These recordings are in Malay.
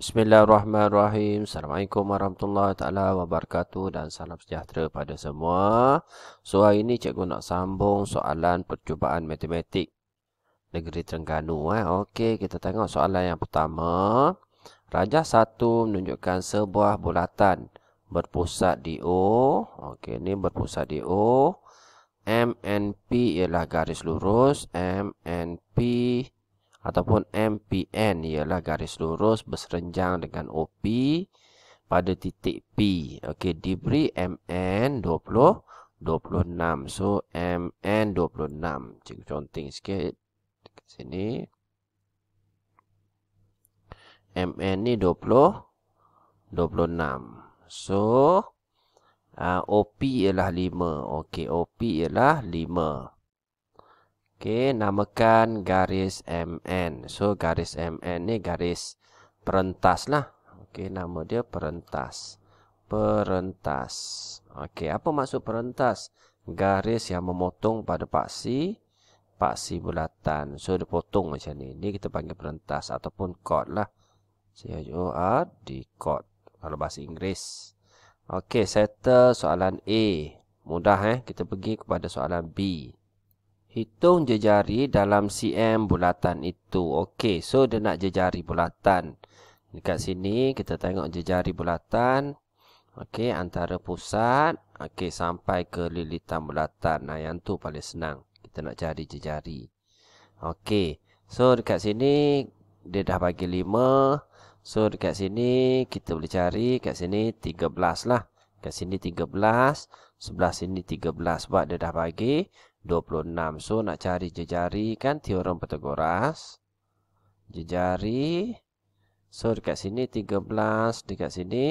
Bismillahirrahmanirrahim. Assalamualaikum warahmatullahi taala wabarakatuh dan salam sejahtera pada semua. So hari ini cikgu nak sambung soalan percubaan matematik negeri Terengganu eh. Okey, kita tengok soalan yang pertama. Rajah 1 menunjukkan sebuah bulatan berpusat di O. Okey, ini berpusat di O. MNP ialah garis lurus MNP ataupun MPN ialah garis lurus berserenjang dengan OP pada titik P. Okey, diberi MN 20 26. So MN 26. Cikgu conteng sikit dekat sini. MN ni 20 26. So uh, OP ialah 5. Okey, OP ialah 5. Okey, namakan garis MN. So garis MN ni garis perentas lah. Okey, nama dia perentas. Perentas. Okey, apa maksud perentas? Garis yang memotong pada paksi paksi bulatan. So dia potong macam ni. Ni kita panggil perentas ataupun chord lah. Saya so, jual di chord kalau bahasa Inggeris. Okey, settle soalan A. Mudah eh. Kita pergi kepada soalan B. Hitung jejari dalam cm bulatan itu. Okey, so dia nak jejari bulatan. Dekat sini kita tengok jejari bulatan. Okey, antara pusat okey sampai ke lilitan bulatan. Nah, yang tu paling senang. Kita nak cari jejari. Okey. So dekat sini dia dah bagi 5. So dekat sini kita boleh cari kat sini 13 lah. Kat sini 13, sebelah sini 13 buat dia dah bagi 26. So nak cari jejari kan teorem Pythagoras. Jejari. So dekat sini 13, dekat sini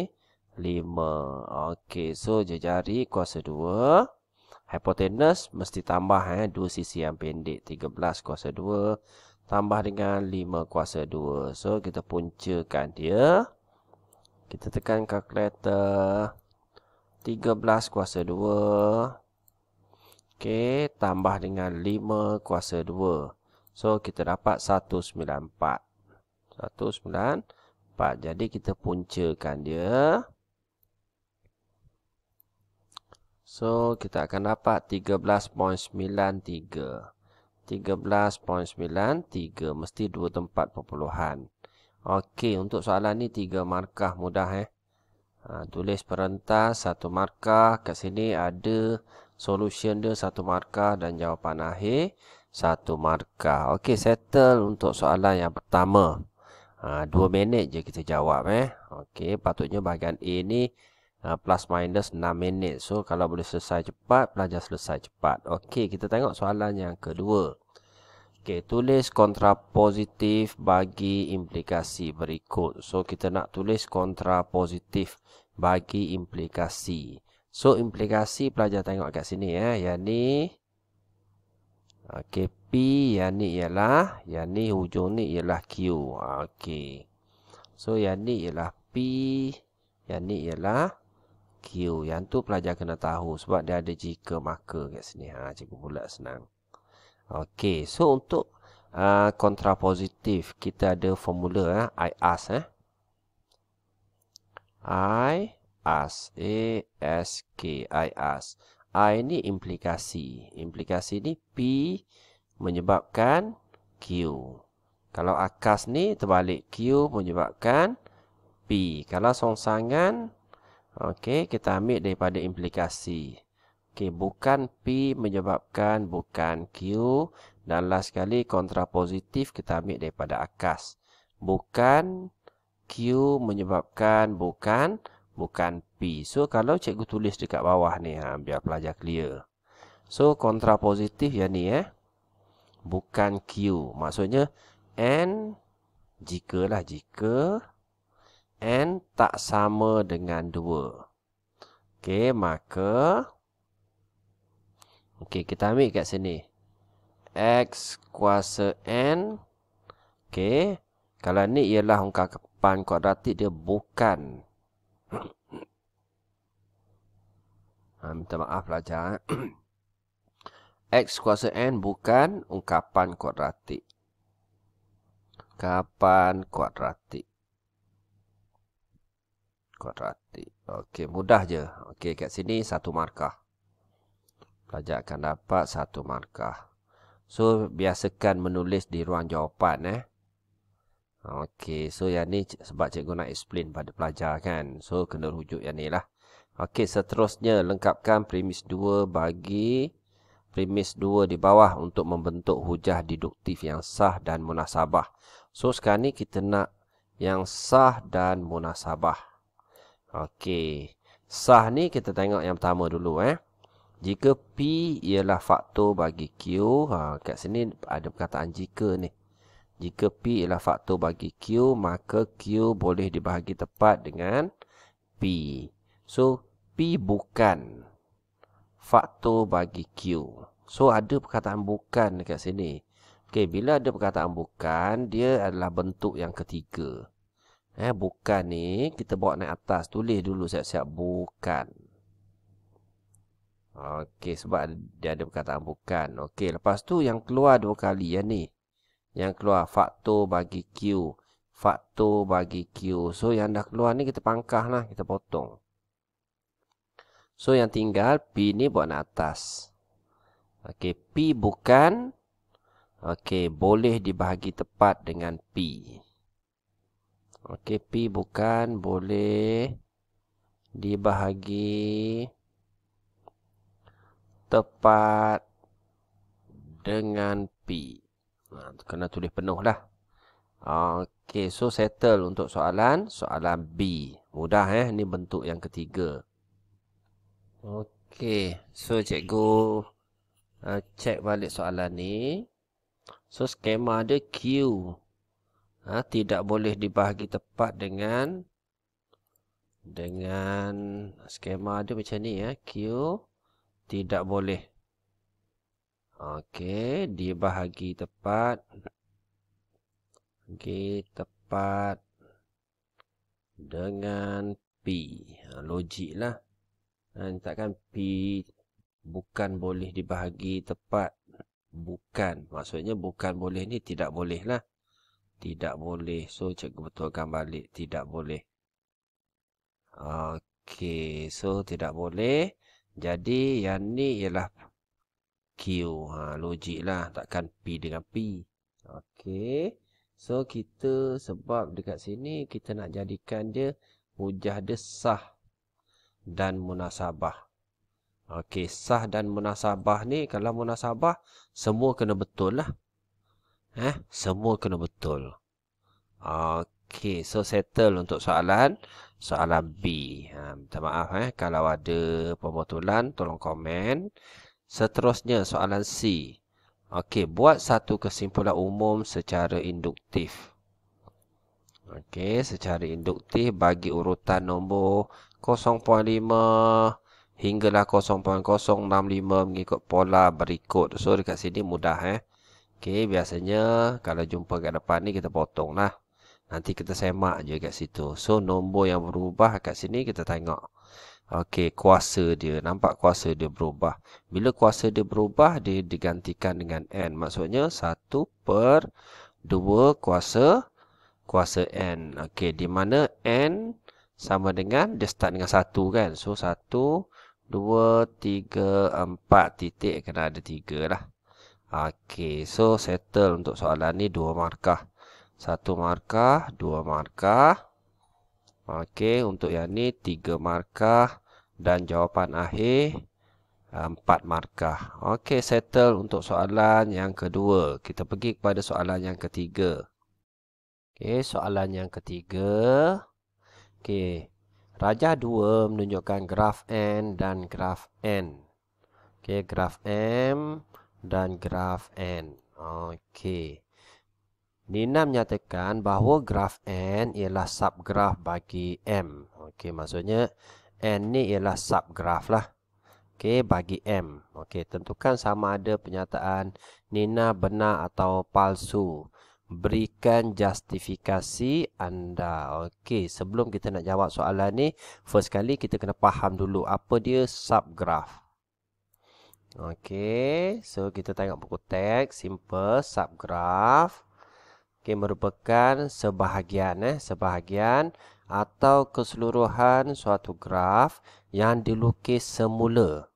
5. Okey, so jejari kuasa 2. Hipotenus mesti tambah eh dua sisi yang pendek 13 kuasa 2 tambah dengan 5 kuasa 2. So kita puncakan dia. Kita tekan kalkulator 13 kuasa 2 ok tambah dengan 5 kuasa 2 so kita dapat 194 194 jadi kita puncakan dia so kita akan dapat 13.93 13.93 mesti dua tempat perpuluhan Okey, untuk soalan ni tiga markah mudah eh Ha, tulis perentas satu markah kat sini ada solution dia satu markah dan jawapan akhir satu markah. Okey, settle untuk soalan yang pertama. Ha, dua minit je kita jawab eh. Okey, patutnya bahagian A ni ha, plus minus enam minit. So, kalau boleh selesai cepat, pelajar selesai cepat. Okey, kita tengok soalan yang kedua. Okey, tulis kontrapositif bagi implikasi berikut. So, kita nak tulis kontrapositif bagi implikasi. So implikasi pelajar tengok kat sini ya, yang ni okey P yang ni ialah yang ni hujung ni ialah Q. Okey. So yang ni ialah P, yang ni ialah Q. Yang tu pelajar kena tahu sebab dia ada jika maka kat sini. Ha cikgu pula senang. Okey, so untuk uh, kontrapositif kita ada formula eh, I ask eh. I ask. A S K I ask. I Ini implikasi. Implikasi ni P menyebabkan Q. Kalau akas ni terbalik Q menyebabkan P. Kalau songsangan okey kita ambil daripada implikasi. Okey bukan P menyebabkan bukan Q dan last sekali kontrapositif kita ambil daripada akas. Bukan Q menyebabkan bukan Q bukan P. So, kalau cikgu tulis dekat bawah ni, ha, biar pelajar clear. So, kontrapositif yang ni, eh, bukan Q. Maksudnya, N jika lah, jika N tak sama dengan 2. Okay, maka Okay, kita ambil kat sini. X kuasa N Okay, kalau ni ialah ungkapan kuadratik dia bukan Ha, minta maaf pelajar. Eh. X kuasa N bukan ungkapan kuadratik. Ungkapan kuadratik. Kuadratik. Okey, mudah je. Okey, kat sini satu markah. Pelajar akan dapat satu markah. So, biasakan menulis di ruang jawapan eh. Ha, okey, so yang ni sebab cikgu nak explain pada pelajar kan. So, kena rujuk yang ni lah. Okey, seterusnya lengkapkan premis 2 bagi premis 2 di bawah untuk membentuk hujah deduktif yang sah dan munasabah. So, sekarang ni kita nak yang sah dan munasabah. Okey, sah ni kita tengok yang pertama dulu eh. Jika P ialah faktor bagi Q, ha, kat sini ada perkataan jika ni. Jika P ialah faktor bagi Q, maka Q boleh dibahagi tepat dengan P. So, P bukan faktor bagi Q. So, ada perkataan bukan dekat sini. Okay, bila ada perkataan bukan, dia adalah bentuk yang ketiga. Eh, bukan ni, kita bawa naik atas. Tulis dulu siap-siap bukan. Okey, sebab dia ada perkataan bukan. Okey, lepas tu yang keluar dua kali yang ni yang keluar faktor bagi Q faktor bagi Q so yang dah keluar ni kita pangkah lah kita potong so yang tinggal P ni buat nak atas Okey, P bukan Okey, boleh dibahagi tepat dengan P Okey, P bukan boleh dibahagi tepat dengan P. Ha, kena tulis penuh lah ha, Okey, so settle untuk soalan Soalan B Mudah eh, ni bentuk yang ketiga Okey, so cikgu uh, Check balik soalan ni So skema ada Q ha, Tidak boleh dibahagi tepat dengan Dengan Skema ada macam ni ya eh, Q Tidak boleh Okey, di bahagi tepat. Okey, tepat dengan P. Ha, logik lah. Ha, kan, takkan P bukan boleh dibahagi tepat. Bukan. Maksudnya bukan boleh ni tidak boleh lah. Tidak boleh. So, cikgu betulkan balik. Tidak boleh. Okey. So, tidak boleh. Jadi, yang ni ialah Q. Ha, logik lah. Takkan P dengan P. Okey. So, kita sebab dekat sini kita nak jadikan dia hujah dia sah dan munasabah. Okey. Sah dan munasabah ni kalau munasabah semua kena betul lah. Eh, semua kena betul. Okey. So, settle untuk soalan. Soalan B. Ha, minta maaf eh. Kalau ada pembetulan tolong komen. Seterusnya soalan C. Okey, buat satu kesimpulan umum secara induktif. Okey, secara induktif bagi urutan nombor 0.5 hinggalah 0.065 mengikut pola berikut. So dekat sini mudah eh. Okey, biasanya kalau jumpa kat depan ni kita potong lah. Nanti kita semak je kat situ. So nombor yang berubah kat sini kita tengok. 0.5 Okey, kuasa dia. Nampak kuasa dia berubah. Bila kuasa dia berubah, dia digantikan dengan N. Maksudnya, 1 per 2 kuasa kuasa N. Okey, di mana N sama dengan, dia start dengan 1 kan. So, 1, 2, 3, 4 titik. Kena ada 3 lah. Okey, so settle untuk soalan ni 2 markah. 1 markah, 2 markah. Okey, untuk yang ni 3 markah dan jawapan akhir 4 ah, markah. Okey, settle untuk soalan yang kedua. Kita pergi kepada soalan yang ketiga. Okey, soalan yang ketiga. Okey, rajah 2 menunjukkan graf N dan graf N. Okey, graf M dan graf N. Okey. Nina menyatakan bahawa graf N ialah subgraf bagi M. Okey, maksudnya N ni ialah subgraf lah. Okey, bagi M. Okey, tentukan sama ada pernyataan Nina benar atau palsu. Berikan justifikasi anda. Okey, sebelum kita nak jawab soalan ni, first kali kita kena faham dulu apa dia subgraf. Okey, so kita tengok buku teks, simple, subgraf okay, merupakan sebahagian eh, sebahagian atau keseluruhan suatu graf yang dilukis semula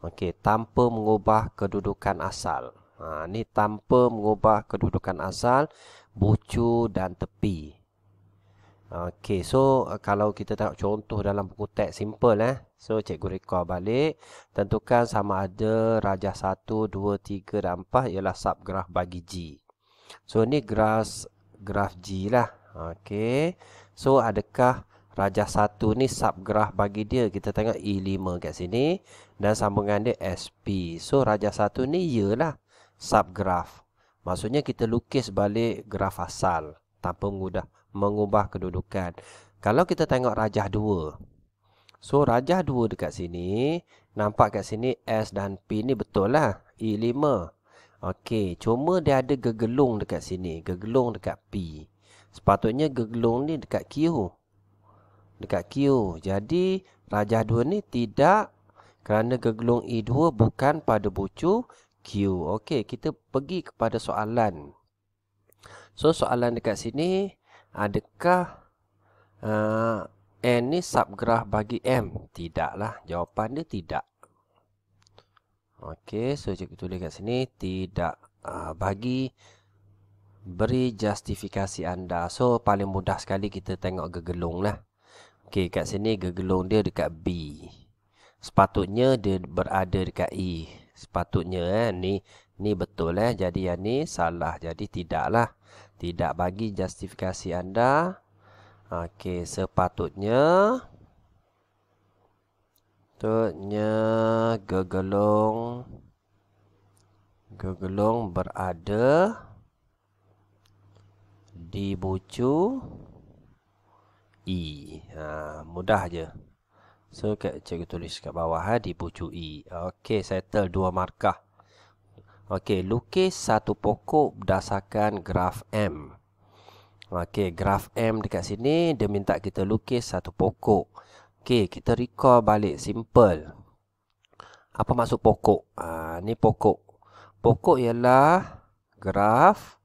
okay, tanpa mengubah kedudukan asal. Ha, ini tanpa mengubah kedudukan asal, bucu dan tepi. Okey, so eh, kalau kita tengok contoh dalam buku teks simple eh. So cikgu recall balik, tentukan sama ada rajah 1, 2, 3 dan 4 ialah subgraf bagi G. So ni graph graph G lah. Okey. So adakah rajah 1 ni subgraf bagi dia? Kita tengok E5 kat sini dan sambungan dia SP. So rajah 1 ni ialah subgraf. Maksudnya kita lukis balik graf asal tanpa mengubah mengubah kedudukan. Kalau kita tengok rajah 2. So rajah 2 dekat sini, nampak kat sini S dan P ni betul lah E5. Okey, cuma dia ada gegelung dekat sini, gegelung dekat P. Sepatutnya gegelung ni dekat Q. Dekat Q. Jadi rajah 2 ni tidak kerana gegelung E2 bukan pada bucu Q. Okey, kita pergi kepada soalan. So soalan dekat sini, adakah uh, N ni subgraf bagi M? Tidaklah. Jawapan dia tidak. Okey, so cikgu tulis kat sini tidak uh, bagi beri justifikasi anda. So paling mudah sekali kita tengok gegelung lah. Okey, kat sini gegelung dia dekat B. Sepatutnya dia berada dekat E. Sepatutnya eh ni ni betul eh. Jadi yang ni salah. Jadi tidaklah. Tidak bagi justifikasi anda. Okey, sepatutnya Patutnya gegelung gegelung berada di bucu I. Ha, mudah je. So, cikgu tulis kat bawah. Ha, di bucu I. Okey, settle dua markah. Okey, lukis satu pokok berdasarkan graf M. Okey, graf M dekat sini dia minta kita lukis satu pokok. Okey, kita recall balik simple. Apa maksud pokok? Ah, ha, ni pokok. Pokok ialah graf.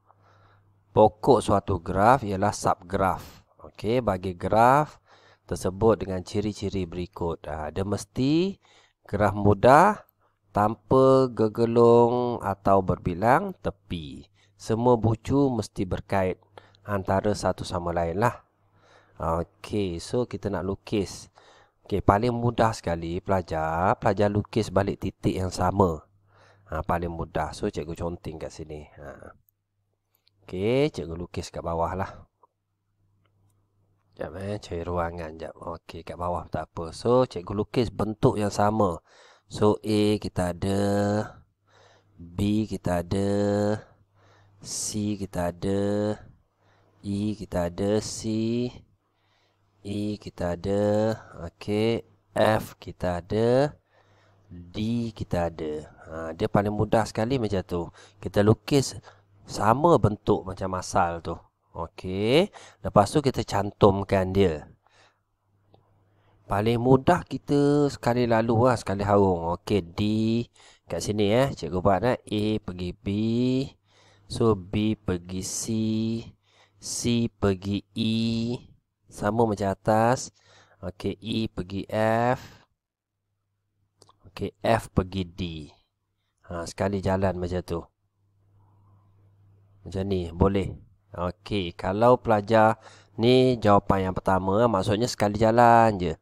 Pokok suatu graf ialah subgraf. Okey, bagi graf tersebut dengan ciri-ciri berikut. Ah, ha, dia mesti graf mudah tanpa gegelung atau berbilang tepi. Semua bucu mesti berkait antara satu sama lain lah. Okey, so kita nak lukis. Okey, paling mudah sekali pelajar, pelajar lukis balik titik yang sama. Ha, paling mudah. So, cikgu conting kat sini. Ha. Okey, cikgu lukis kat bawah lah. Sekejap eh, cari ruangan sekejap. Okey, kat bawah tak apa. So, cikgu lukis bentuk yang sama. So, A kita ada. B kita ada. C kita ada. E kita ada. C kita ada. E kita ada okay, F kita ada D kita ada ha, Dia paling mudah sekali macam tu Kita lukis sama bentuk macam asal tu Okey Lepas tu kita cantumkan dia Paling mudah kita sekali lalu lah Sekali harung Okey D Kat sini eh Cikgu buat eh A pergi B So B pergi C C pergi E sama macam atas. Okey, E pergi F. Okey, F pergi D. Ha, sekali jalan macam tu. Macam ni, boleh. Okey, kalau pelajar ni jawapan yang pertama, maksudnya sekali jalan je.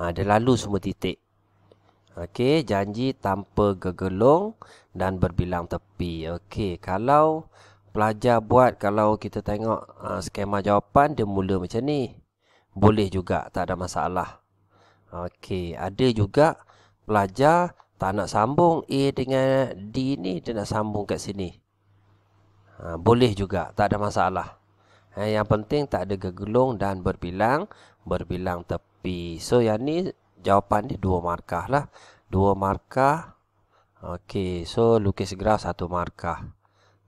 Ha, dia lalu semua titik. Okey, janji tanpa gegelung dan berbilang tepi. Okey, kalau pelajar buat, kalau kita tengok uh, skema jawapan, dia mula macam ni boleh juga tak ada masalah okey ada juga pelajar tak nak sambung A dengan D ni dia nak sambung kat sini ha, boleh juga tak ada masalah ha, yang penting tak ada gegelung dan berbilang berbilang tepi so yang ni jawapan dia dua markah lah dua markah okey so lukis graf satu markah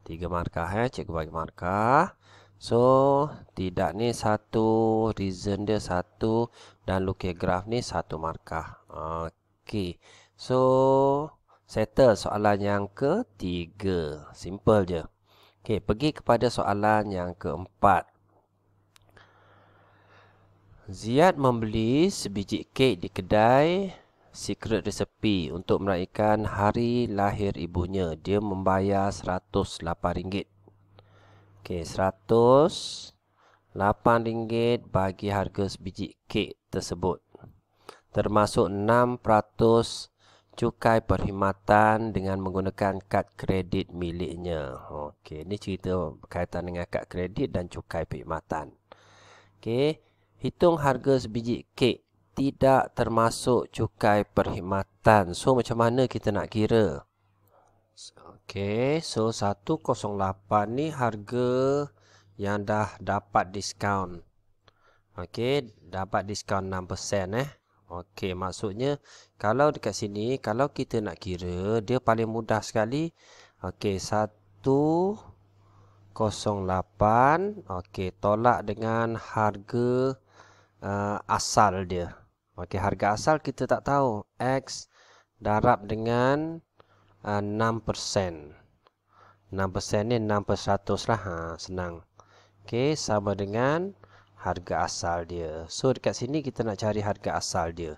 tiga markah eh cikgu bagi markah So tidak ni satu reason dia satu dan lukis graf ni satu markah. Okey. So settle soalan yang ketiga. Simple je. Okey, pergi kepada soalan yang keempat. Ziad membeli sebiji kek di kedai Secret Recipe untuk meraihkan hari lahir ibunya. Dia membayar RM108. Okey, rm ringgit bagi harga sebiji kek tersebut. Termasuk 6% cukai perkhidmatan dengan menggunakan kad kredit miliknya. Okey, ini cerita berkaitan dengan kad kredit dan cukai perkhidmatan. Okey, hitung harga sebiji kek tidak termasuk cukai perkhidmatan. So, macam mana kita nak kira? So, Okey, so 108 ni harga yang dah dapat diskaun. Okey, dapat diskaun 6% eh. Okey, maksudnya kalau dekat sini kalau kita nak kira, dia paling mudah sekali. Okey, 108 okey, tolak dengan harga uh, asal dia. Okey, harga asal kita tak tahu. X darab dengan 6% ah, 6% ni 6 per lah ha, Senang Okay sama dengan harga asal dia So dekat sini kita nak cari harga asal dia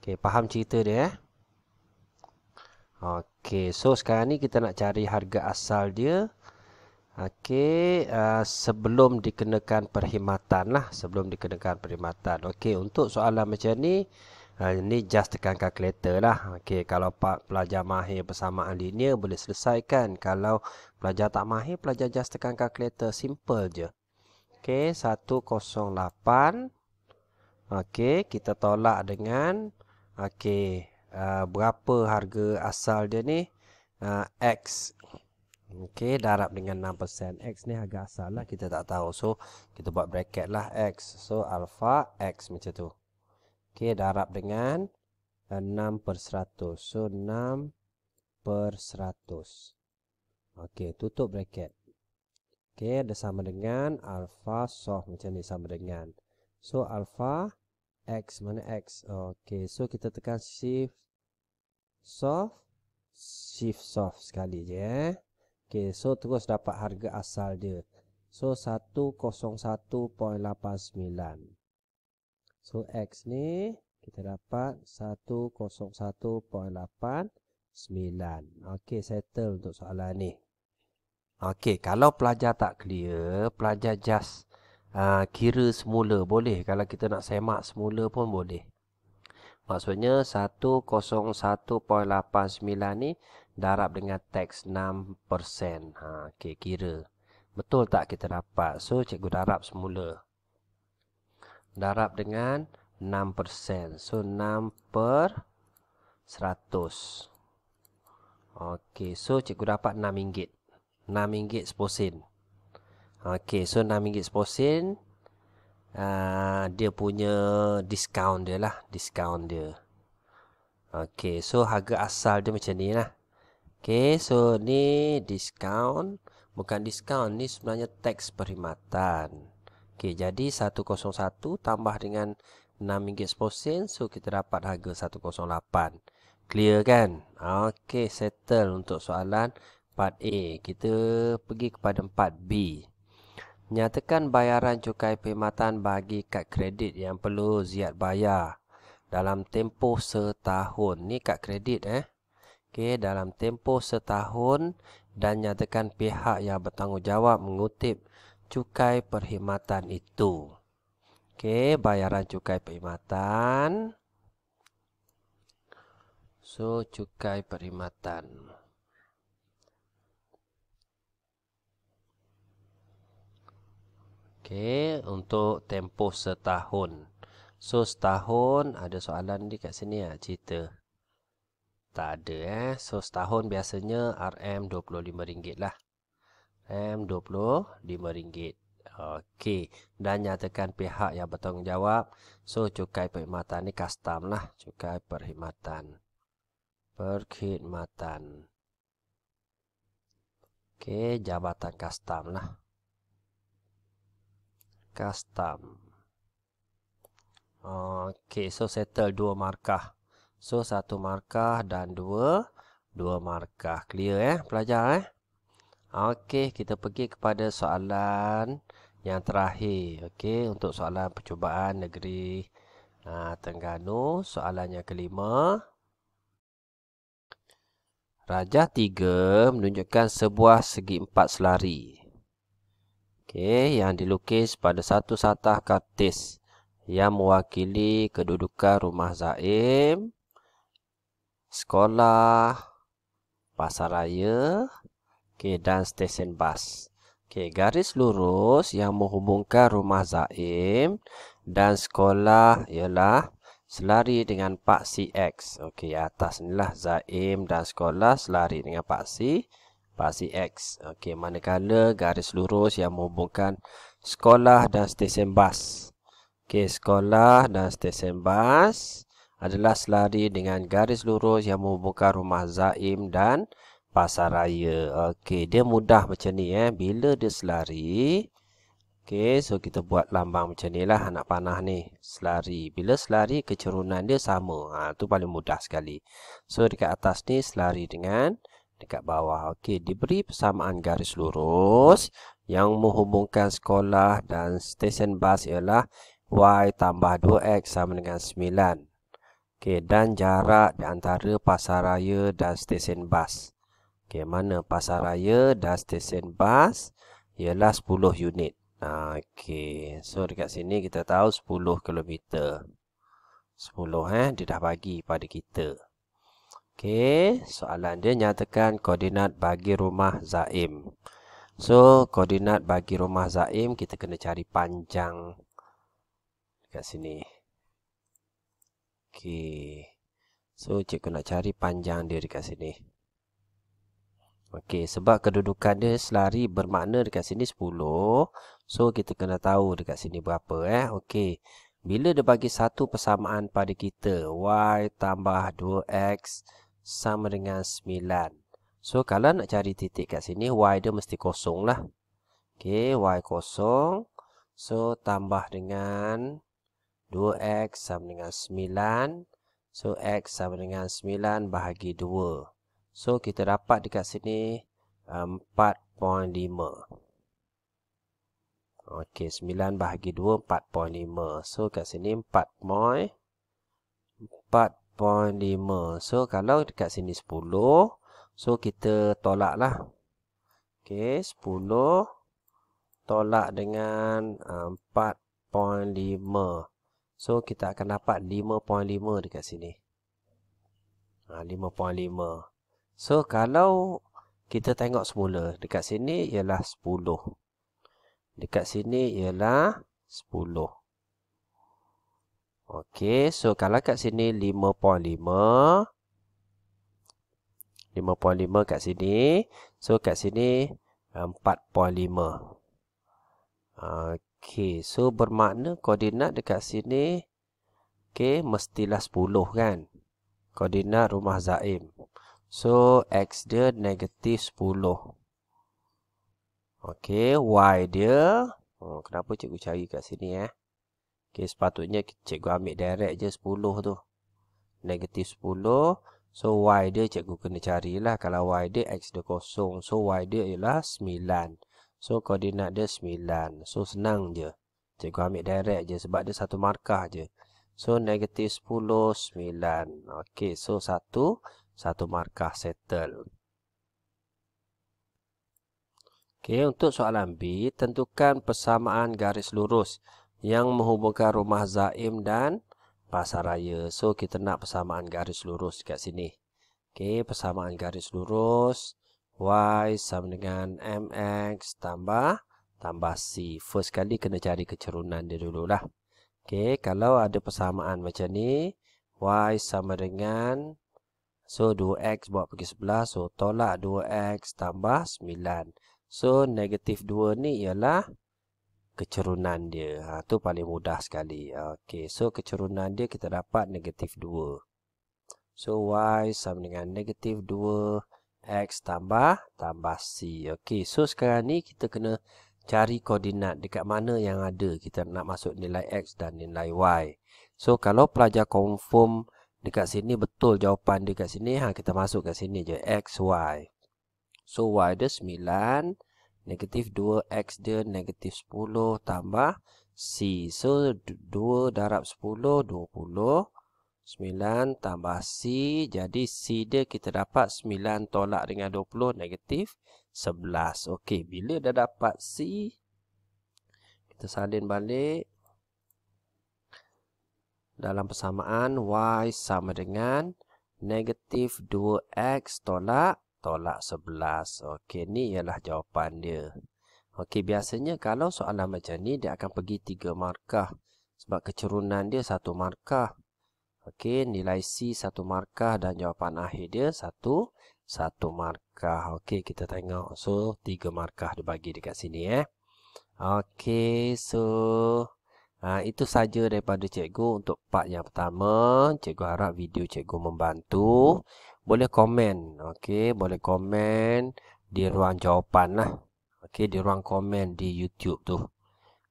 Okay faham cerita dia eh Ok so sekarang ni kita nak cari harga asal dia Okay uh, ah, sebelum dikenakan perkhidmatan lah Sebelum dikenakan perkhidmatan Okay untuk soalan macam ni ini ha, just tekan calculator lah. Okey, kalau pelajar mahir persamaan linear boleh selesaikan. Kalau pelajar tak mahir, pelajar just tekan calculator simple je. Okey, 108 Okey, kita tolak dengan okey, uh, berapa harga asal dia ni? Uh, X. Okey, darab dengan 6%. X ni harga asal lah, kita tak tahu. So, kita buat bracket lah X. So, alpha X macam tu. Okey, darab dengan 6 per 100. So, 6 per 100. Okey, tutup bracket. Okey, ada sama dengan alpha soft Macam ni sama dengan. So, alpha x. Mana x? Okey, so kita tekan shift soft, Shift soft sekali je. Eh. Okey, so terus dapat harga asal dia. So, 101.89. So X ni kita dapat 101.89. Okey, settle untuk soalan ni. Okey, kalau pelajar tak clear, pelajar just uh, kira semula boleh. Kalau kita nak semak semula pun boleh. Maksudnya 101.89 ni darab dengan teks 6%. Ha, Okey, kira. Betul tak kita dapat? So, cikgu darab semula darab dengan 6%. So 6 per 100. Okey, so cikgu dapat RM6. RM6 10 sen. Okey, so RM6 10 sen uh, dia punya discount dia lah, Discount dia. Okey, so harga asal dia macam ni lah. Okey, so ni discount Bukan discount ni sebenarnya teks perkhidmatan. Okey, jadi 101 tambah dengan 6 ringgit sepusin so kita dapat harga 108. Clear kan? Okey, settle untuk soalan 4A. Kita pergi kepada 4B. Nyatakan bayaran cukai perkhidmatan bagi kad kredit yang perlu ziat bayar dalam tempoh setahun. Ni kad kredit eh. Okey, dalam tempoh setahun dan nyatakan pihak yang bertanggungjawab mengutip cukai perkhidmatan itu. Okey, bayaran cukai perkhidmatan. So, cukai perkhidmatan. Okey, untuk tempoh setahun. So, setahun ada soalan di kat sini ya, cerita. Tak ada eh. So, setahun biasanya RM25 lah. M RM25. Okey, dan nyatakan pihak yang bertanggungjawab. So cukai perkhidmatan ni custom lah, cukai perkhidmatan. Perkhidmatan. Okey, jabatan custom lah. Custom. Okey, so settle dua markah. So satu markah dan dua dua markah. Clear eh pelajar eh? Okey, kita pergi kepada soalan yang terakhir. Okey, untuk soalan percubaan negeri uh, ah, Tengganu. Soalan yang kelima. Raja tiga menunjukkan sebuah segi empat selari. Okey, yang dilukis pada satu satah kartis yang mewakili kedudukan rumah Zaim, sekolah, pasaraya, raya, okay, dan stesen bas. Okay, garis lurus yang menghubungkan rumah Zaim dan sekolah ialah selari dengan paksi X. Okey, atas inilah Zaim dan sekolah selari dengan paksi paksi X. Okey, manakala garis lurus yang menghubungkan sekolah dan stesen bas. Okey, sekolah dan stesen bas adalah selari dengan garis lurus yang menghubungkan rumah Zaim dan sekolah pasar raya. Okey, dia mudah macam ni eh. Bila dia selari, okey, so kita buat lambang macam ni lah anak panah ni, selari. Bila selari kecerunan dia sama. Ha tu paling mudah sekali. So dekat atas ni selari dengan dekat bawah. Okey, diberi persamaan garis lurus yang menghubungkan sekolah dan stesen bas ialah y tambah 2x sama dengan 9. Okey, dan jarak di antara Pasaraya dan stesen bas. Okey, mana pasar raya dan stesen bas ialah 10 unit. Okey, so dekat sini kita tahu 10 km. 10 eh, dia dah bagi pada kita. Okey, soalan dia nyatakan koordinat bagi rumah Zaim. So, koordinat bagi rumah Zaim kita kena cari panjang dekat sini. Okey. So, cikgu nak cari panjang dia dekat sini. Okey, sebab kedudukan dia selari bermakna dekat sini 10. So kita kena tahu dekat sini berapa eh. Okey. Bila dia bagi satu persamaan pada kita, y tambah 2x sama dengan 9. So kalau nak cari titik kat sini, y dia mesti kosong lah. Okey, y kosong. So tambah dengan 2x sama dengan 9. So x sama dengan 9 bahagi 2. So kita dapat dekat sini 4.5 Ok 9 bahagi 2 4.5 So kat sini 4.5 4.5 So kalau dekat sini 10 So kita tolak lah Ok 10 Tolak dengan 4.5 uh, So kita akan dapat 5.5 dekat sini 5.5 ah, So kalau kita tengok semula dekat sini ialah 10. Dekat sini ialah 10. Okey, so kalau kat sini 5.5 5.5 kat sini. So kat sini 4.5. Eh, okey, so bermakna koordinat dekat sini okey mestilah 10 kan? Koordinat rumah Zaim. So, x dia negatif 10. Okey, y dia. Oh, kenapa cikgu cari kat sini eh? Okey, sepatutnya cikgu ambil direct je 10 tu. Negatif 10. So, y dia cikgu kena carilah. Kalau y dia, x dia kosong. So, y dia ialah 9. So, koordinat dia 9. So, senang je. Cikgu ambil direct je sebab dia satu markah je. So, negatif 10, 9. Okey, so 1, 9 satu markah settle. Okey, untuk soalan B, tentukan persamaan garis lurus yang menghubungkan rumah Zaim dan Pasaraya. So, kita nak persamaan garis lurus dekat sini. Okey, persamaan garis lurus Y sama dengan MX tambah tambah C. First kali kena cari kecerunan dia dululah. Okey, kalau ada persamaan macam ni, Y sama dengan So 2x buat pergi 11 So tolak 2x tambah 9 So negatif 2 ni ialah Kecerunan dia ha, tu paling mudah sekali okay, So kecerunan dia kita dapat negatif 2 So y sama dengan negatif 2 X tambah tambah C okay, So sekarang ni kita kena cari koordinat Dekat mana yang ada Kita nak masuk nilai X dan nilai Y So kalau pelajar confirm Dekat sini betul jawapan dekat sini. Ha, kita masuk kat sini je. X, Y. So, Y dia 9. Negatif 2. X dia negatif 10. Tambah C. So, 2 darab 10. 20. 9 tambah C. Jadi, C dia kita dapat 9 tolak dengan 20. Negatif 11. Okey. Bila dah dapat C. Kita salin balik dalam persamaan y sama dengan negatif 2x tolak tolak 11. Okey, ni ialah jawapan dia. Okey, biasanya kalau soalan macam ni, dia akan pergi 3 markah. Sebab kecerunan dia 1 markah. Okey, nilai C 1 markah dan jawapan akhir dia 1, 1 markah. Okey, kita tengok. So, 3 markah dibagi bagi dekat sini eh. Okey, so... Ha, itu saja daripada cikgu untuk part yang pertama. Cikgu harap video cikgu membantu. Boleh komen. Okay? Boleh komen di ruang jawapan lah. Okay? Di ruang komen di YouTube tu.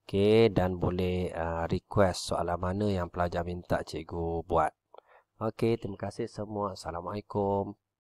Okay? Dan boleh uh, request soalan mana yang pelajar minta cikgu buat. Okay, terima kasih semua. Assalamualaikum.